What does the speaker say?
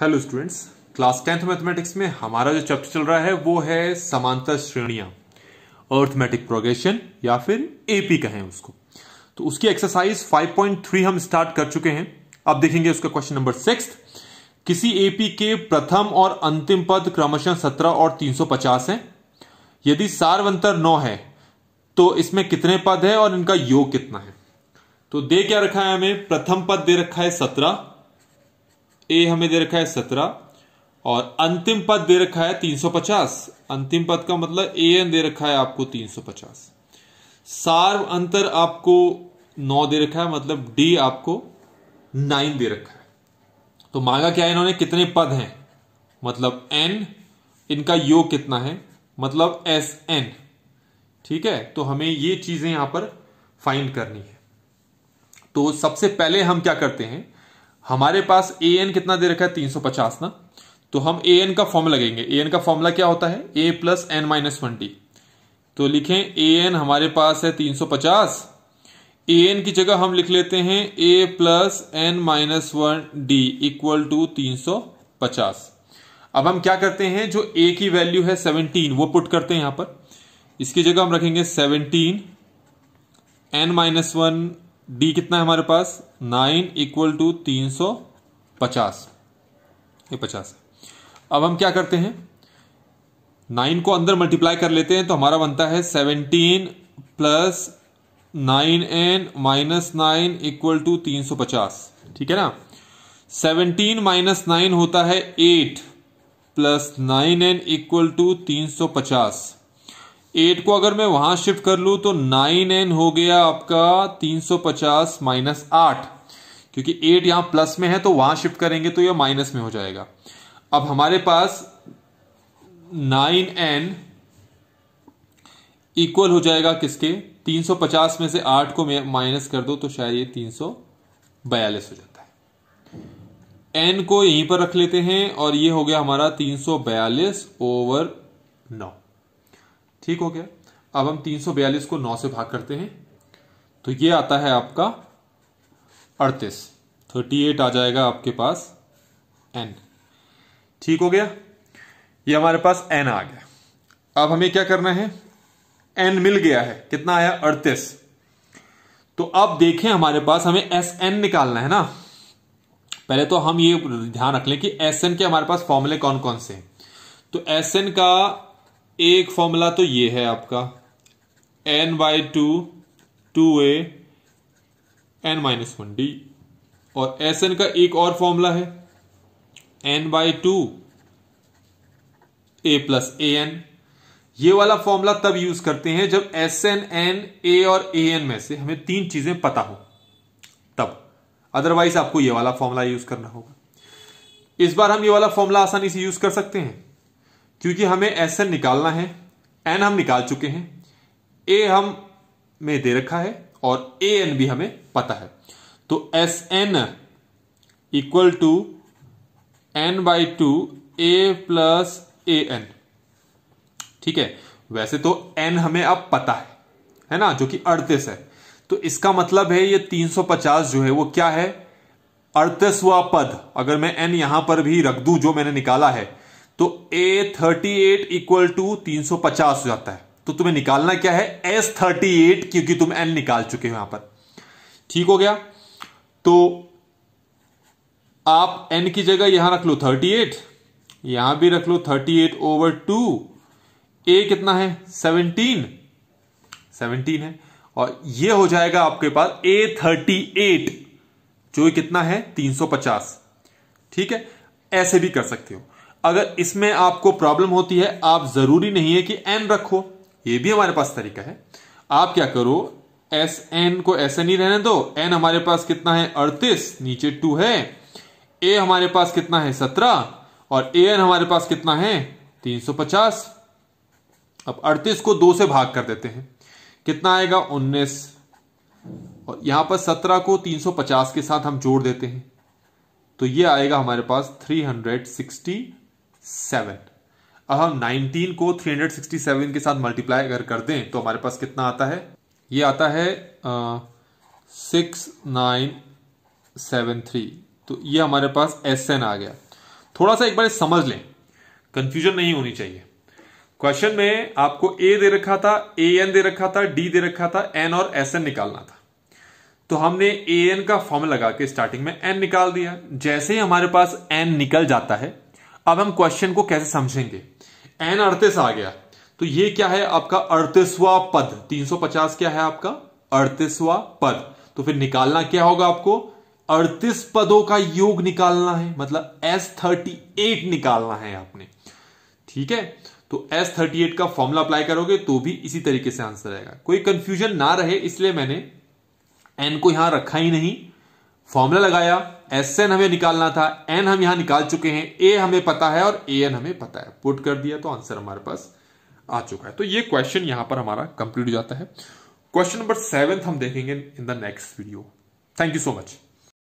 hello students class tenth mathematics में हमारा जो चैप्टर चल रहा है वो है समांतर श्रेणियां अर्थमेटिक प्रोग्रेशन या फिर एपी कहें उसको तो उसकी एक्सरसाइज 5.3 हम स्टार्ट कर चुके हैं अब देखेंगे उसका क्वेश्चन नंबर सिक्स किसी एपी के प्रथम और अंतिम पद क्रमशः सत्रह और 350 है यदि सार्वंतर नौ है तो इसमें कितने पद है और इनका योग कितना है तो दे क्या रखा है हमें प्रथम पद दे रखा है सत्रह ए हमें दे रखा है सत्रह और अंतिम पद दे रखा है तीन सौ पचास अंतिम पद का मतलब ए एन दे रखा है आपको तीन सौ पचास सार्व अंतर आपको नौ दे रखा है मतलब डी आपको नाइन दे रखा है तो मांगा क्या है इन्होंने कितने पद हैं मतलब एन इनका योग कितना है मतलब एस एन ठीक है तो हमें ये चीजें यहां पर फाइंड करनी है तो सबसे पहले हम क्या करते हैं हमारे पास ए एन कितना दे रखा है पचास ना तो हम ए एन का फॉर्मूला लगेंगे ए एन का फॉर्मूला क्या होता है a plus n minus twenty तो लिखें ए एन हमारे पास है पचास ए एन की जगह हम लिख लेते हैं a plus n minus one d equal to तीन सौ पचास अब हम क्या करते हैं जो ए की वैल्यू है सेवनटीन वो पुट करते हैं यहां पर इसकी जगह हम रखेंगे seventeen n minus one d कितना है हमारे पास नाइन इक्वल टू तीन सौ पचास ये पचास अब हम क्या करते हैं नाइन को अंदर मल्टीप्लाई कर लेते हैं तो हमारा बनता है seventeen plus nine n minus nine equal to तीन सौ पचास ठीक है ना सेवनटीन माइनस नाइन होता है eight plus nine n equal to तीन सौ पचास एट को अगर मैं वहां शिफ्ट कर लू तो नाइन एन हो गया आपका तीन सौ पचास माइनस आठ क्योंकि एट यहां प्लस में है तो वहां शिफ्ट करेंगे तो यह माइनस में हो जाएगा अब हमारे पास नाइन एन इक्वल हो जाएगा किसके 350 में से 8 को माइनस कर दो तो शायद ये तीन हो जाता है एन को यहीं पर रख लेते हैं और ये हो गया हमारा 342 ओवर 9 ठीक हो गया अब हम 342 को 9 से भाग करते हैं तो ये आता है आपका 38 38 आ जाएगा आपके पास n ठीक हो गया ये हमारे पास n आ गया अब हमें क्या करना है n मिल गया है कितना आया 38 तो अब देखें हमारे पास हमें एस एन निकालना है ना पहले तो हम ये ध्यान रख लें कि एस एन के हमारे पास फॉर्मूले कौन कौन से हैं तो एस एन का एक फॉर्मूला तो ये है आपका n by two two a n minus one d और एस एन का एक और फॉर्मूला है n by two a plus a n ये वाला फॉर्मूला तब यूज करते हैं जब एस एन एन ए और ए एन में से हमें तीन चीजें पता हो तब अदरवाइज आपको ये वाला फॉर्मूला यूज करना होगा इस बार हम ये वाला फॉर्मूला आसानी से यूज कर सकते हैं क्योंकि हमें एस एन निकालना है एन हम निकाल चुके हैं ए हम में दे रखा है और ए एन भी हमें पता है तो S n equal to n by two a plus a n ठीक है वैसे तो एन हमें अब पता है है ना जो कि अड़तीस है तो इसका मतलब है ये 350 जो है वो क्या है अड़तीसवा पद अगर मैं एन यहां पर भी रख दू जो मैंने निकाला है तो a thirty eight equal to तीन सौ पचास हो जाता है तो तुम्हें निकालना क्या है एस थर्टी एट क्योंकि तुम एन निकाल चुके हो यहां पर ठीक हो गया तो आप एन की जगह यहां रख लो थर्टी एट यहां भी रख लो thirty eight over two a कितना है सेवनटीन सेवनटीन है और ये हो जाएगा आपके पास ए थर्टी एट जो कितना है तीन सौ पचास ठीक है ऐसे भी कर सकते हो अगर इसमें आपको प्रॉब्लम होती है आप ज़रूरी नहीं है कि एन रखो ये भी हमारे पास तरीका है आप क्या करो एस एन को ऐसे नहीं रहने दो एन हमारे पास कितना है अड़तीस नीचे टू है ए हमारे पास कितना है सत्रह और ए एन हमारे पास कितना है तीन सौ पचास अब अड़तीस को दो से भाग कर देते हैं कितना आएगा उन्नीस और यहां पर सत्रह को तीन सौ पचास के साथ हम जोड़ देते हैं तो ये आएगा हमारे पास थ्री हंड्रेड सिक्सटी सेवन अब हम 19 को 367 के साथ मल्टीप्लाई अगर कर दें तो हमारे पास कितना आता है ये आता है सिक्स नाइन सेवन थ्री तो ये हमारे पास एस एन आ गया थोड़ा सा एक बार समझ लें कंफ्यूजन नहीं होनी चाहिए क्वेश्चन में आपको ए दे रखा था ए एन दे रखा था डी दे रखा था एन और एस एन निकालना था तो हमने ए एन का फॉर्म लगा के स्टार्टिंग में एन निकाल दिया जैसे ही हमारे पास एन निकल जाता है अब हम क्वेश्चन को कैसे समझेंगे एन अड़तीस आ गया तो ये क्या है आपका अड़तीसवा पद 350 क्या है आपका अड़तीसवा पद तो फिर निकालना क्या होगा आपको अड़तीस पदों का योग निकालना है मतलब एस थर्टी एट निकालना है आपने ठीक है तो एस थर्टी एट का फॉर्मूला अप्लाई करोगे तो भी इसी तरीके से आंसर आएगा कोई कंफ्यूजन ना रहे इसलिए मैंने एन को यहां रखा ही नहीं फॉर्मूला लगाया एस एन हमें निकालना था एन हम यहां निकाल चुके हैं ए हमें पता है और ए एन हमें पता है पुट कर दिया तो आंसर हमारे पास आ चुका है तो ये क्वेश्चन यहां पर हमारा कंप्लीट हो जाता है क्वेश्चन नंबर सेवेंथ हम देखेंगे in the next video thank you so much